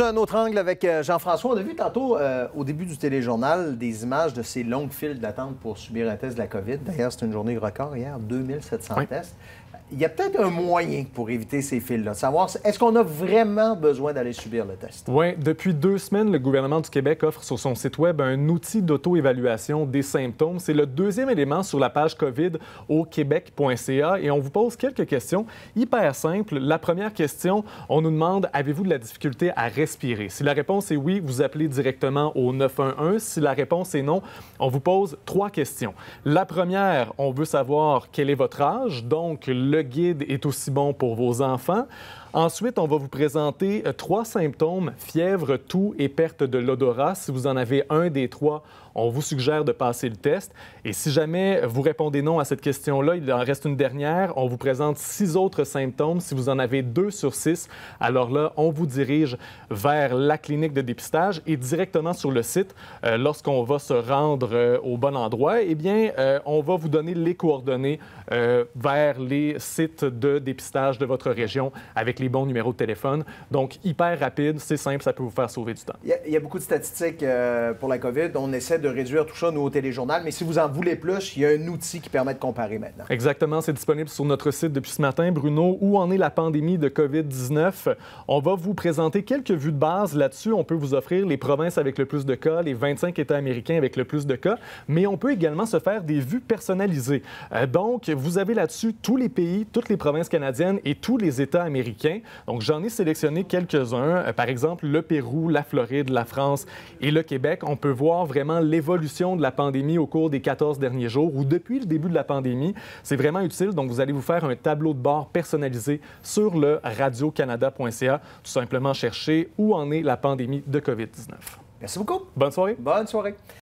un autre angle avec euh, Jean-François. On a vu tantôt, euh, au début du téléjournal, des images de ces longues files d'attente pour subir un test de la COVID. D'ailleurs, c'est une journée record hier, 2700 tests. Il y a peut-être un moyen pour éviter ces files-là, de savoir est-ce qu'on a vraiment besoin d'aller subir le test. Oui, depuis deux semaines, le gouvernement du Québec offre sur son site Web un outil d'auto-évaluation des symptômes. C'est le deuxième élément sur la page COVID au québec.ca et on vous pose quelques questions hyper simples. La première question, on nous demande avez-vous de la difficulté à rester si la réponse est oui, vous appelez directement au 911. Si la réponse est non, on vous pose trois questions. La première, on veut savoir quel est votre âge, donc le guide est aussi bon pour vos enfants. Ensuite, on va vous présenter euh, trois symptômes, fièvre, toux et perte de l'odorat. Si vous en avez un des trois, on vous suggère de passer le test. Et si jamais vous répondez non à cette question-là, il en reste une dernière. On vous présente six autres symptômes. Si vous en avez deux sur six, alors là, on vous dirige vers la clinique de dépistage et directement sur le site, euh, lorsqu'on va se rendre euh, au bon endroit, eh bien, on va vous donner les coordonnées vers les sites de dépistage de votre région avec les bons numéros de téléphone. Donc, hyper rapide, c'est simple, ça peut vous faire sauver du temps. Il y a, beaucoup de statistiques euh, pour la COVID. On essaie de réduire tout ça, nous, au téléjournal, mais si vous en voulez plus, il y a un outil qui permet de comparer maintenant. Exactement, c'est disponible sur notre site depuis ce matin. Bruno, où en est la pandémie de COVID-19? On va vous présenter quelques vues de base là-dessus. On peut vous offrir les provinces avec le plus de cas, les 25 États américains avec le plus de cas, mais on peut également se faire des vues personnalisées. Euh, donc, vous avez là-dessus tous les pays, toutes les provinces canadiennes et tous les États américains. Donc, j'en ai sélectionné quelques-uns, euh, par exemple le Pérou, la Floride, la France et le Québec. On peut voir vraiment l'évolution de la pandémie au cours des 14 derniers jours ou depuis le début de la pandémie. C'est vraiment utile. Donc, vous allez vous faire un tableau de bord personnalisé sur le radiocanada.ca, tout simplement chercher où en est la pandémie de COVID-19. Merci beaucoup. Bonne soirée. Bonne soirée.